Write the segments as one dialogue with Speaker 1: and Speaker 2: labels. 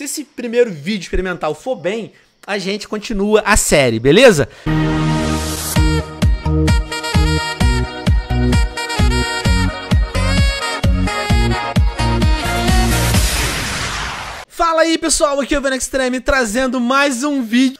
Speaker 1: Se esse primeiro vídeo experimental for bem, a gente continua a série, beleza? Fala aí pessoal, aqui é o Ben Extreme trazendo mais um vídeo.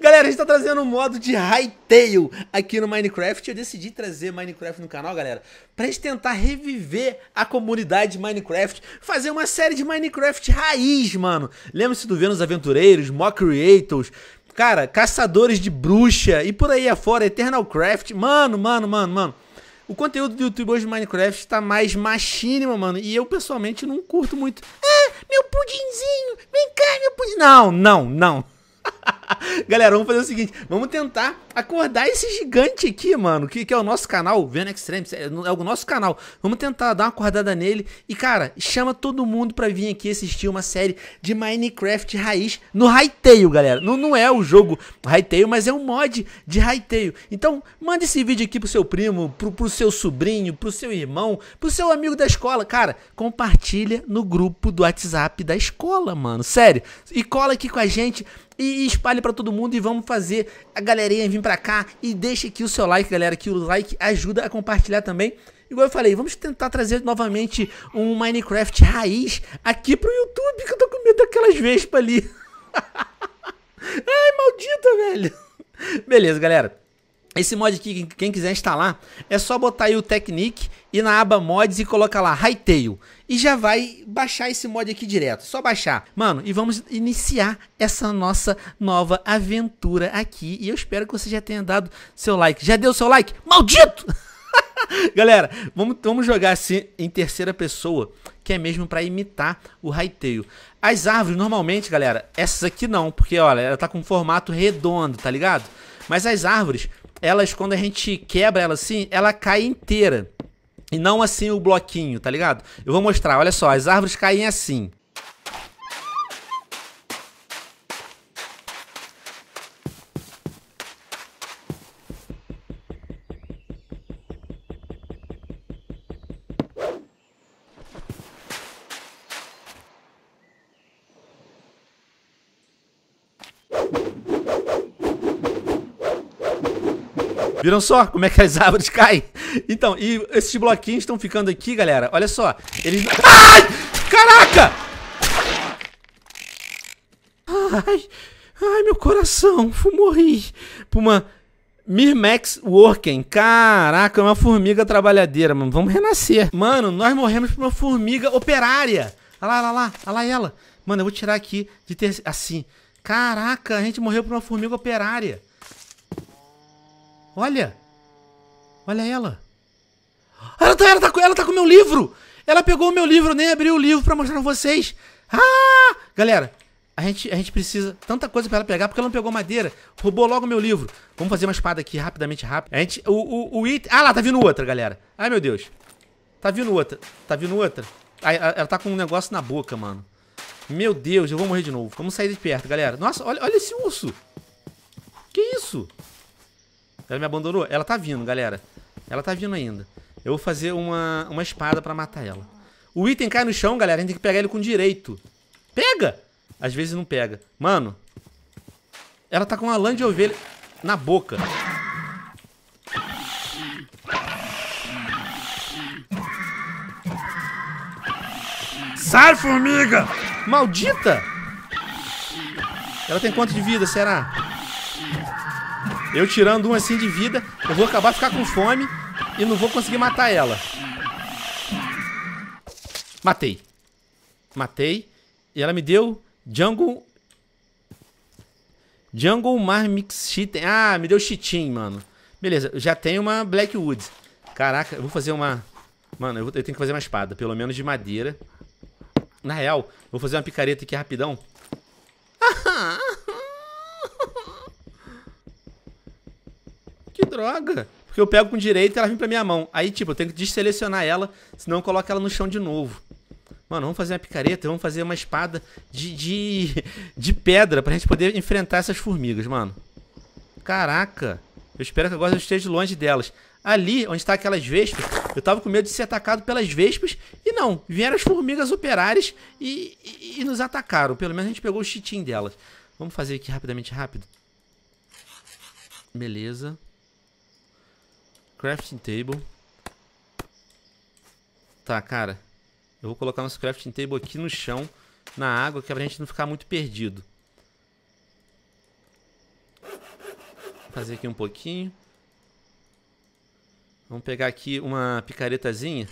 Speaker 1: Galera, a gente tá trazendo um modo de Hightail aqui no Minecraft. Eu decidi trazer Minecraft no canal, galera, pra gente tentar reviver a comunidade de Minecraft, fazer uma série de Minecraft raiz, mano. Lembra-se do Vênus Aventureiros, Mock Creators, cara, Caçadores de Bruxa e por aí afora, Eternal Craft. Mano, mano, mano, mano. O conteúdo do YouTube hoje de Minecraft tá mais machinima, mano. E eu, pessoalmente, não curto muito. Ah, meu pudinzinho! Vem cá, meu pudim... Não, não, não. Galera, vamos fazer o seguinte, vamos tentar acordar esse gigante aqui, mano, que, que é o nosso canal, Vendo Extremes, é, é o nosso canal. Vamos tentar dar uma acordada nele e, cara, chama todo mundo pra vir aqui assistir uma série de Minecraft raiz no Hytale, galera. Não, não é o jogo Hytale, mas é um mod de Hytale. Então, manda esse vídeo aqui pro seu primo, pro, pro seu sobrinho, pro seu irmão, pro seu amigo da escola. Cara, compartilha no grupo do WhatsApp da escola, mano, sério. E cola aqui com a gente, e espalhe para todo mundo e vamos fazer a galerinha vir para cá e deixe aqui o seu like, galera, que o like ajuda a compartilhar também. Igual eu falei, vamos tentar trazer novamente um Minecraft raiz aqui pro YouTube, que eu tô com medo daquelas vespas ali. Ai, maldita, velho. Beleza, galera. Esse mod aqui, quem quiser instalar, é só botar aí o Technic e na aba mods e coloca lá Hightail. E já vai baixar esse mod aqui direto, só baixar. Mano, e vamos iniciar essa nossa nova aventura aqui. E eu espero que você já tenha dado seu like. Já deu seu like? Maldito! Galera, vamos, vamos jogar assim em terceira pessoa, que é mesmo para imitar o Hightail. As árvores, normalmente, galera, essas aqui não, porque olha, ela tá com um formato redondo, tá ligado? Mas as árvores, elas, quando a gente quebra ela assim, ela cai inteira. E não assim o bloquinho, tá ligado? Eu vou mostrar, olha só, as árvores caem assim. Viram só como é que as árvores caem? Então, e esses bloquinhos estão ficando aqui, galera. Olha só. Eles... Ai! Caraca! Ai... Ai, meu coração, morri. Por uma Mirmax Working. Caraca, uma formiga trabalhadeira, mano. Vamos renascer. Mano, nós morremos por uma formiga operária. Olha lá, olha lá, olha lá ela. Mano, eu vou tirar aqui de ter... Assim. Caraca, a gente morreu por uma formiga operária. Olha! Olha ela! Ela tá, ela tá, ela tá com o meu livro! Ela pegou o meu livro, nem abriu o livro para mostrar pra vocês! Ah! Galera, a gente, a gente precisa tanta coisa para ela pegar, porque ela não pegou madeira. Roubou logo meu livro. Vamos fazer uma espada aqui rapidamente, rápido. A gente. O, o, o item. Ah lá, tá vindo outra, galera. Ai, meu Deus. Tá vindo outra. Tá vindo outra. Ai, ela tá com um negócio na boca, mano. Meu Deus, eu vou morrer de novo. Vamos sair de perto, galera. Nossa, olha, olha esse urso. Que isso? Ela me abandonou? Ela tá vindo, galera. Ela tá vindo ainda. Eu vou fazer uma, uma espada pra matar ela. O item cai no chão, galera. A gente tem que pegar ele com direito. Pega! Às vezes não pega. Mano. Ela tá com uma lã de ovelha na boca. Sai, formiga! Maldita! Ela tem quanto de vida, será? Eu tirando um assim de vida, eu vou acabar ficar com fome e não vou conseguir matar ela. Matei. Matei. E ela me deu Jungle... Jungle Marmix Cheating. Ah, me deu cheating, mano. Beleza, já tem uma Blackwood. Caraca, eu vou fazer uma... Mano, eu, vou... eu tenho que fazer uma espada, pelo menos de madeira. Na real, vou fazer uma picareta aqui rapidão. Aham! droga. Porque eu pego com direito e ela vem pra minha mão. Aí, tipo, eu tenho que desselecionar ela, senão eu coloco ela no chão de novo. Mano, vamos fazer uma picareta, vamos fazer uma espada de, de, de pedra pra gente poder enfrentar essas formigas, mano. Caraca. Eu espero que agora eu esteja longe delas. Ali, onde tá aquelas vespas, eu tava com medo de ser atacado pelas vespas. E não, vieram as formigas operárias e, e, e nos atacaram. Pelo menos a gente pegou o chitim delas. Vamos fazer aqui rapidamente, rápido. Beleza crafting table. Tá, cara. Eu vou colocar nosso crafting table aqui no chão, na água, que é pra gente não ficar muito perdido. Fazer aqui um pouquinho. Vamos pegar aqui uma picaretazinha.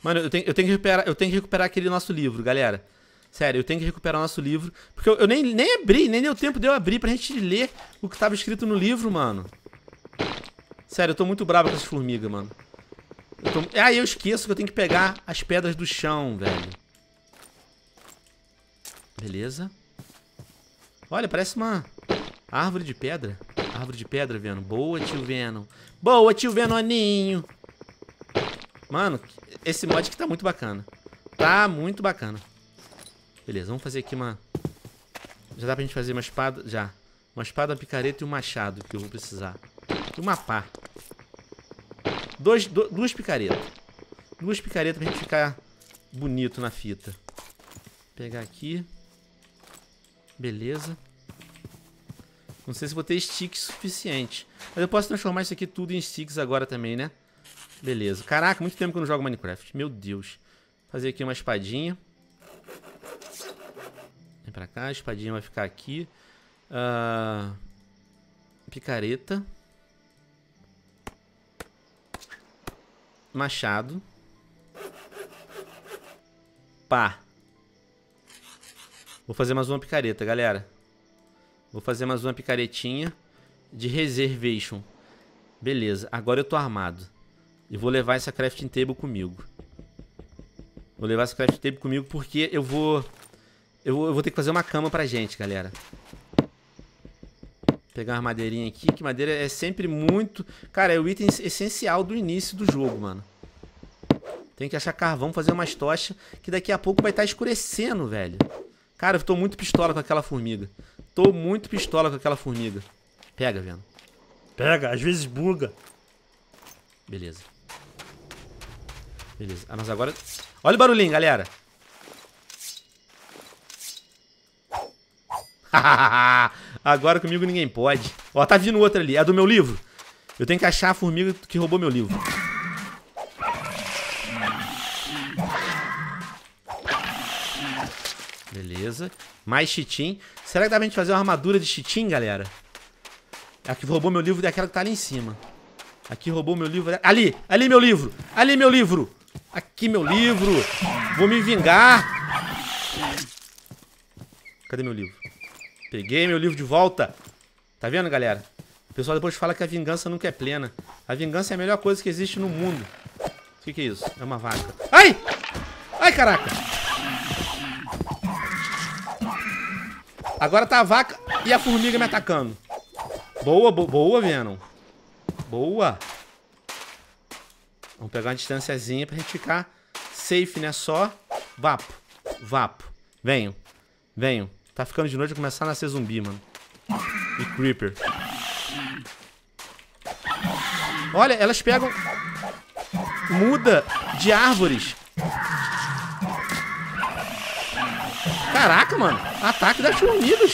Speaker 1: Mano, eu tenho, eu tenho, que, recuperar, eu tenho que recuperar aquele nosso livro, galera. Sério, eu tenho que recuperar o nosso livro. Porque eu, eu, nem, nem abri, nem deu tempo de eu abrir pra gente ler o que tava escrito no livro, mano. Sério, eu tô muito bravo com essas formigas, mano. Eu tô... Ah, eu esqueço que eu tenho que pegar as pedras do chão, velho. Beleza. Olha, parece uma árvore de pedra. Árvore de pedra, Venom. Boa, tio Venom. Boa, tio Venoninho. Mano, esse mod aqui tá muito bacana. Tá muito bacana. Beleza, vamos fazer aqui uma... Já dá pra gente fazer uma espada... Já. Uma espada, uma picareta e um machado que eu vou precisar aqui uma pá. Dois, do, duas picaretas. Duas picaretas pra gente ficar bonito na fita. Vou pegar aqui. Beleza. Não sei se vou ter sticks suficiente. Mas eu posso transformar isso aqui tudo em sticks agora também, né? Beleza. Caraca, muito tempo que eu não jogo Minecraft. Meu Deus. Vou fazer aqui uma espadinha. Vem pra cá. A espadinha vai ficar aqui. Uh... Picareta. Machado. Pá. Vou fazer mais uma picareta, galera. Vou fazer mais uma picaretinha de reservation. Beleza, agora eu tô armado. E vou levar essa crafting table comigo. Vou levar essa crafting table comigo porque eu vou... Eu, eu vou ter que fazer uma cama pra gente, galera. Pegar uma madeirinha aqui, que madeira é sempre muito... Cara, é o item essencial do início do jogo, mano. Tem que achar carvão, fazer umas tochas, que daqui a pouco vai estar tá escurecendo, velho. Cara, eu tô muito pistola com aquela formiga. Tô muito pistola com aquela formiga. Pega, vendo Pega, às vezes buga. Beleza. Beleza. Ah, mas agora... Olha o barulhinho, galera. hahaha Agora comigo ninguém pode. Ó, tá vindo outra ali. É do meu livro. Eu tenho que achar a formiga que roubou meu livro. Beleza. Mais chitim. Será que dá pra gente fazer uma armadura de chitim, galera? A que roubou meu livro daquela é que tá ali em cima. Aqui roubou meu livro. É- ali! Ali meu livro! Ali meu livro! Aqui meu livro! Vou me vingar! Cadê meu livro? Peguei meu livro de volta. Tá vendo, galera? O pessoal depois fala que a vingança nunca é plena. A vingança é a melhor coisa que existe no mundo. O que, que é isso? É uma vaca. Ai! Ai, caraca! Agora tá a vaca e a formiga me atacando. Boa, bo boa, Venom. Boa. Vamos pegar uma distânciazinha pra gente ficar safe, né? Só vapo, vapo. Venho, venho. Tá ficando de noite e começar a nascer zumbi, mano. E creeper. Olha, elas pegam... Muda de árvores. Caraca, mano. Ataque das formigas.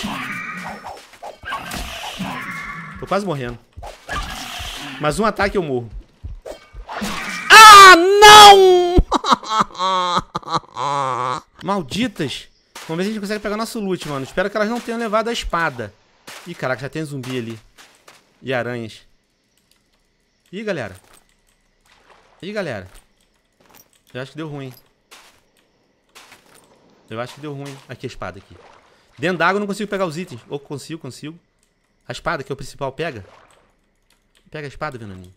Speaker 1: Tô quase morrendo. Mais um ataque eu morro. Ah, não! Malditas. Vamos ver se a gente consegue pegar nosso loot, mano. Espero que elas não tenham levado a espada. Ih, caraca, já tem zumbi ali. E aranhas. Ih, galera. Ih, galera. Eu acho que deu ruim. Eu acho que deu ruim. Aqui, a espada aqui. Dentro d'água eu não consigo pegar os itens. Ou consigo, consigo. A espada, que é o principal, pega. Pega a espada, Venoninho.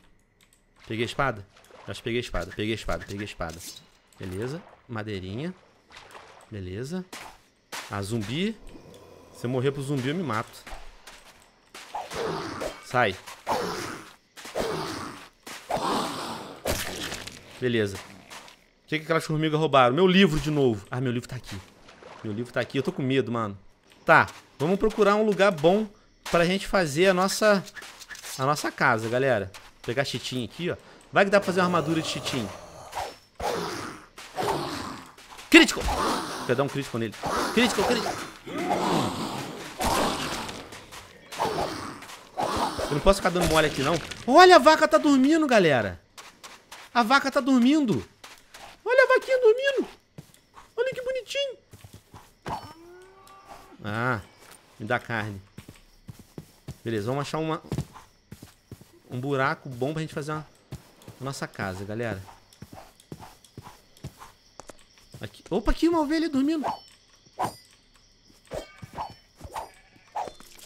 Speaker 1: Peguei a espada? Eu acho que peguei a espada, peguei a espada, peguei a espada. Beleza. Madeirinha. Beleza. Ah, zumbi. Se eu morrer pro zumbi, eu me mato. Sai. Beleza. O que, que aquelas formigas roubaram? Meu livro de novo. Ah, meu livro tá aqui. Meu livro tá aqui. Eu tô com medo, mano. Tá. Vamos procurar um lugar bom pra gente fazer a nossa... A nossa casa, galera. Vou pegar chitinho aqui, ó. Vai que dá pra fazer uma armadura de chitinho. Crítico! Vou dar um crítico nele. Crítico, crítico. Eu não posso ficar dando mole aqui, não. Olha, a vaca tá dormindo, galera. A vaca tá dormindo. Olha a vaquinha dormindo. Olha que bonitinho. Ah, me dá carne. Beleza, vamos achar uma... Um buraco bom pra gente fazer uma... a nossa casa, galera. Aqui. Opa, aqui uma ovelha dormindo.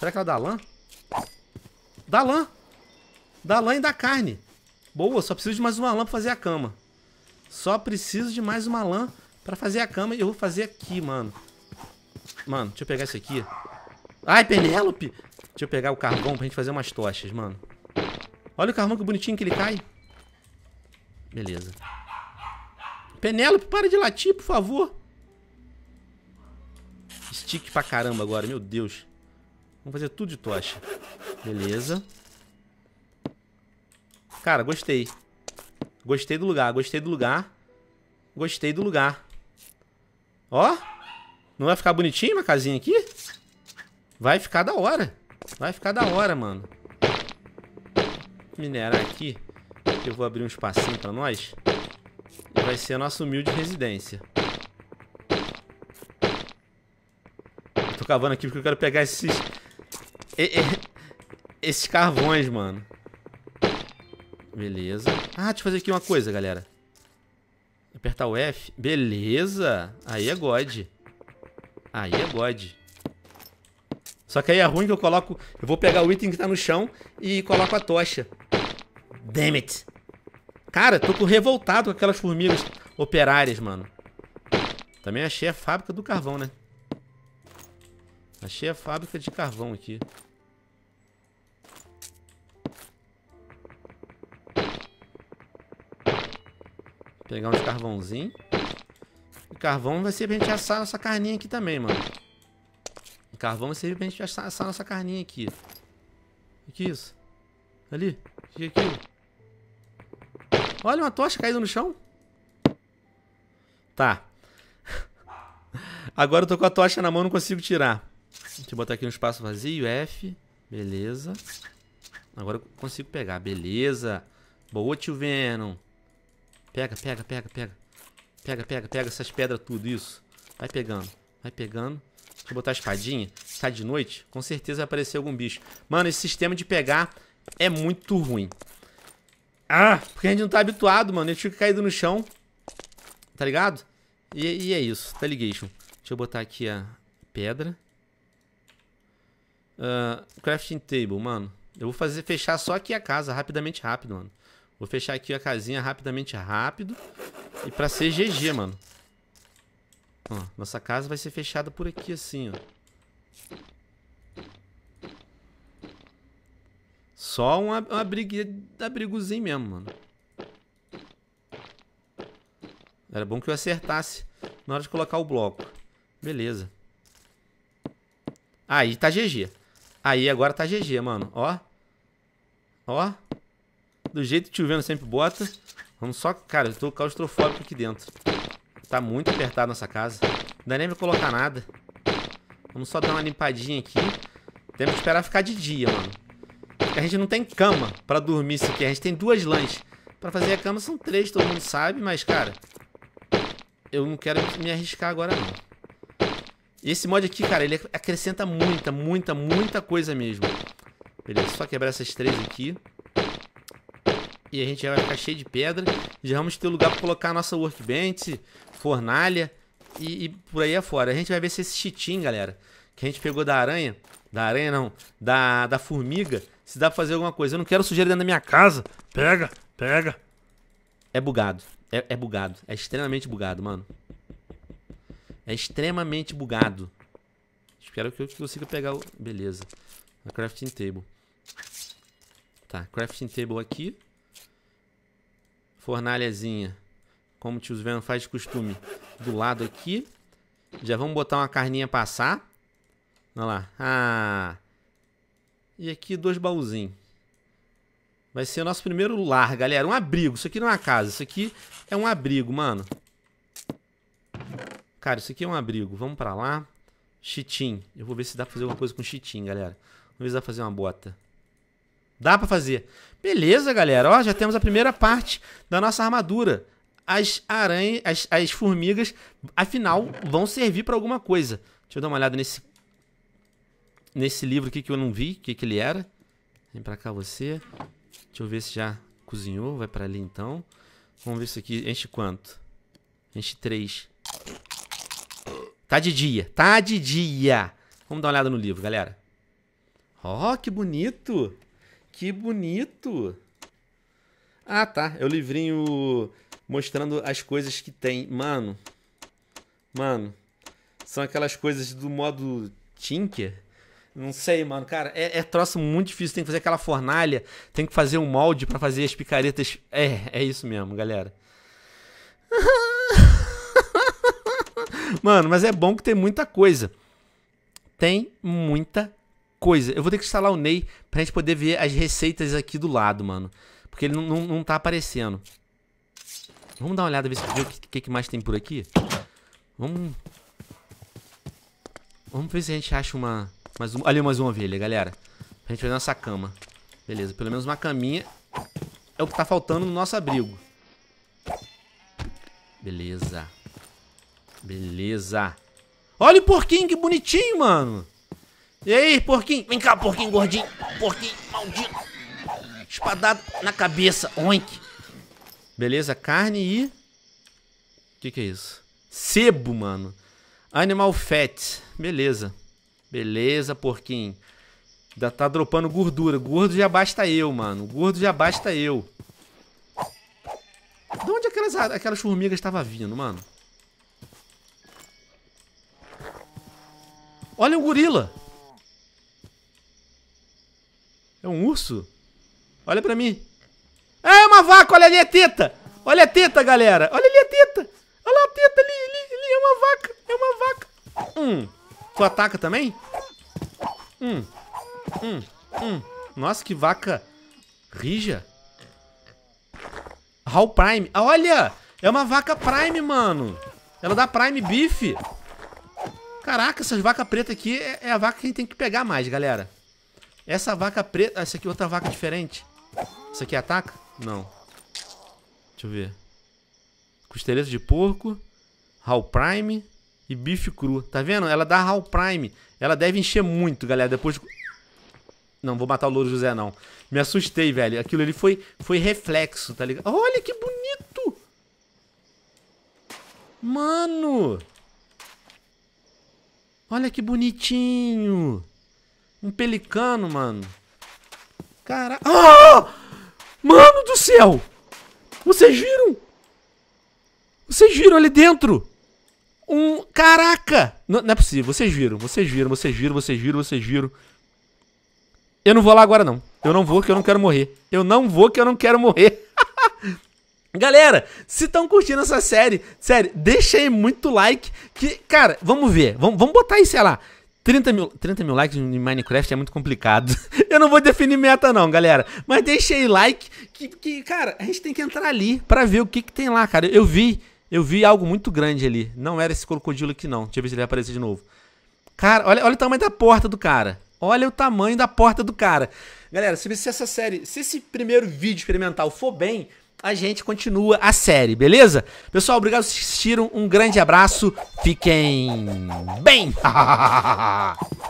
Speaker 1: Será que ela dá lã? Dá lã. Dá lã e dá carne. Boa, só preciso de mais uma lã pra fazer a cama. Só preciso de mais uma lã pra fazer a cama. E eu vou fazer aqui, mano. Mano, deixa eu pegar isso aqui. Ai, Penélope! Deixa eu pegar o carvão pra gente fazer umas tochas, mano. Olha o carvão que bonitinho que ele cai. Beleza. Penélope, para de latir, por favor. Stick pra caramba agora, meu Deus. Vamos fazer tudo de tocha. Beleza. Cara, gostei. Gostei do lugar, gostei do lugar. Gostei do lugar. Ó. Não vai ficar bonitinho uma casinha aqui? Vai ficar da hora. Vai ficar da hora, mano. Minerar aqui. Eu vou abrir um espacinho pra nós. E vai ser a nossa humilde residência. tô cavando aqui porque eu quero pegar esses e, e, esses carvões, mano. Beleza. Ah, deixa eu fazer aqui uma coisa, galera. Apertar o F. Beleza. Aí é God. Aí é God. Só que aí é ruim que eu coloco... Eu vou pegar o item que tá no chão e coloco a tocha. Damn it. Cara, tô revoltado com aquelas formigas operárias, mano. Também achei a fábrica do carvão, né? Achei a fábrica de carvão aqui. Vou pegar uns carvãozinho. E carvão vai ser pra gente assar nossa carninha aqui também, mano. O carvão vai servir pra gente assar, assar nossa carninha aqui. O que é isso? Ali. O que é aquilo? Olha uma tocha caída no chão. Tá. Agora eu tô com a tocha na mão, não consigo tirar. Deixa eu botar aqui um espaço vazio, F. Beleza. Agora eu consigo pegar, beleza. Boa, tio Venom. Pega, pega, pega, pega. Pega, pega, pega essas pedras tudo, isso. Vai pegando, vai pegando. Deixa eu botar a espadinha. Tá de noite? Com certeza vai aparecer algum bicho. Mano, esse sistema de pegar é muito ruim. Ah, porque a gente não tá habituado, mano. gente fica caído no chão. Tá ligado? E, e é isso, tá ligado? Deixa eu botar aqui a pedra. Uh, crafting table, mano. Eu vou fazer fechar só aqui a casa, rapidamente, rápido, mano. Vou fechar aqui a casinha rapidamente, rápido. E pra ser GG, mano. Ó, nossa casa vai ser fechada por aqui, assim, ó. Só um, um abrigozinho mesmo, mano. Era bom que eu acertasse na hora de colocar o bloco. Beleza. Aí ah, tá GG. Aí agora tá GG, mano. Ó. Ó. Do jeito que o chovendo sempre bota. Vamos só... Cara, eu tô claustrofóbico aqui dentro. Tá muito apertado nossa casa. Não dá nem pra colocar nada. Vamos só dar uma limpadinha aqui. Temos que esperar ficar de dia, mano. Porque a gente não tem cama pra dormir isso aqui, A gente tem duas lãs. Pra fazer a cama são três, todo mundo sabe. Mas, cara... Eu não quero me arriscar agora, não. Esse mod aqui, cara, ele acrescenta muita, muita, muita coisa mesmo. Beleza, só quebrar essas três aqui. E a gente já vai ficar cheio de pedra. Já vamos ter lugar para colocar a nossa workbench, fornalha e, e por aí afora. A gente vai ver se esse chitim, galera, que a gente pegou da aranha, da aranha não, da, da formiga, se dá pra fazer alguma coisa. Eu não quero sujeira dentro da minha casa. Pega, pega. É bugado. É, é bugado. É extremamente bugado, mano. É extremamente bugado. Espero que eu consiga pegar o... Beleza. A crafting table. Tá, crafting table aqui. Fornalhazinha. Como o tio Sven faz de costume. Do lado aqui. Já vamos botar uma carninha passar. Olha lá. Ah. E aqui dois baúzinhos. Vai ser o nosso primeiro lar, galera. Um abrigo. Isso aqui não é uma casa. Isso aqui é um abrigo, mano. Cara, isso aqui é um abrigo, vamos para lá. Chitim. Eu vou ver se dá pra fazer alguma coisa com chitim, galera. Vamos ver se dá pra fazer uma bota. Dá pra fazer. Beleza, galera. Ó, já temos a primeira parte da nossa armadura. As aranhas, as, as formigas, afinal, vão servir para alguma coisa. Deixa eu dar uma olhada nesse nesse livro aqui que eu não vi, o que, que ele era. Vem pra cá você. Deixa eu ver se já cozinhou. Vai pra ali então. Vamos ver isso aqui. Enche quanto? Enche três. Tá de dia, tá de dia. Vamos dar uma olhada no livro, galera. Ó, oh, que bonito. Que bonito. Ah, tá. É o livrinho mostrando as coisas que tem. Mano. Mano. São aquelas coisas do modo Tinker. Não sei, mano. Cara, é, é, troço muito difícil. Tem que fazer aquela fornalha, tem que fazer um molde para fazer as picaretas. É, é isso mesmo, galera. Mano, mas é bom que tem muita coisa. Tem muita coisa. Eu vou ter que instalar o Ney pra gente poder ver as receitas aqui do lado, mano. Porque ele não, não, não tá aparecendo. Vamos dar uma olhada, ver o que, que mais tem por aqui. Vamos... Vamos ver se a gente acha uma... Mais um, ali mais uma ovelha, galera. Pra gente fazer nossa cama. Beleza, pelo menos uma caminha é o que tá faltando no nosso abrigo. Beleza. Beleza. Olha o porquinho, que bonitinho, mano. E aí, porquinho? Vem cá, porquinho gordinho. Porquinho maldito. Espadado na cabeça. Oink. Beleza, carne e... O que, que é isso? Sebo, mano. Animal fat. Beleza. Beleza, porquinho. Ainda tá dropando gordura. Gordo já basta eu, mano. Gordo já basta eu. De onde aquelas, aquelas formigas estavam vindo, mano? Olha um gorila. É um urso? Olha pra mim. Ah, é uma vaca, olha ali a é teta. Olha a teta, galera. Olha ali a teta. Olha lá a teta ali, ali, ali. É uma vaca, é uma vaca. Hum. Tu ataca também? Hum. Hum. Hum. Nossa, que vaca rija. Hall Prime. Olha, é uma vaca Prime, mano. Ela dá Prime Beef. Caraca, essas vacas pretas aqui é, é a vaca que a gente tem que pegar mais, galera. Essa vaca preta... Essa aqui é outra vaca diferente. Essa aqui ataca? Não. Deixa eu ver. Costeleta de porco. Hal Prime. E bife cru. Tá vendo? Ela dá Hal Prime. Ela deve encher muito, galera. Depois... Não, vou matar o Louro José, não. Me assustei, velho. Aquilo ali foi, foi reflexo, tá ligado? Olha que bonito! Mano! Olha que bonitinho. Um pelicano, mano. Cara... Ah! Mano do céu! Vocês viram? Vocês viram ali dentro? Um... Caraca! Não, não é possível. Vocês viram, vocês viram, vocês viram, vocês viram, vocês viram. Eu não vou lá agora, não. Eu não vou, que eu não quero morrer. Eu não vou, que eu não quero morrer. Galera, se estão curtindo essa série, sério, deixa aí muito like. Que, cara, vamos ver. Vamos, vamos botar aí, sei lá, 30 mil, 30 mil likes em Minecraft é muito complicado. Eu não vou definir meta não, galera. Mas deixa aí like, que, que cara, a gente tem que entrar ali pra ver o que, que tem lá, cara. Eu vi, eu vi algo muito grande ali. Não era esse crocodilo aqui não. Deixa eu ver se ele vai aparecer de novo. Cara, olha, olha o tamanho da porta do cara. Olha o tamanho da porta do cara. Galera, se essa série, se esse primeiro vídeo experimental for bem, a gente continua a série, beleza? Pessoal, obrigado por assistiram, um grande abraço, fiquem bem!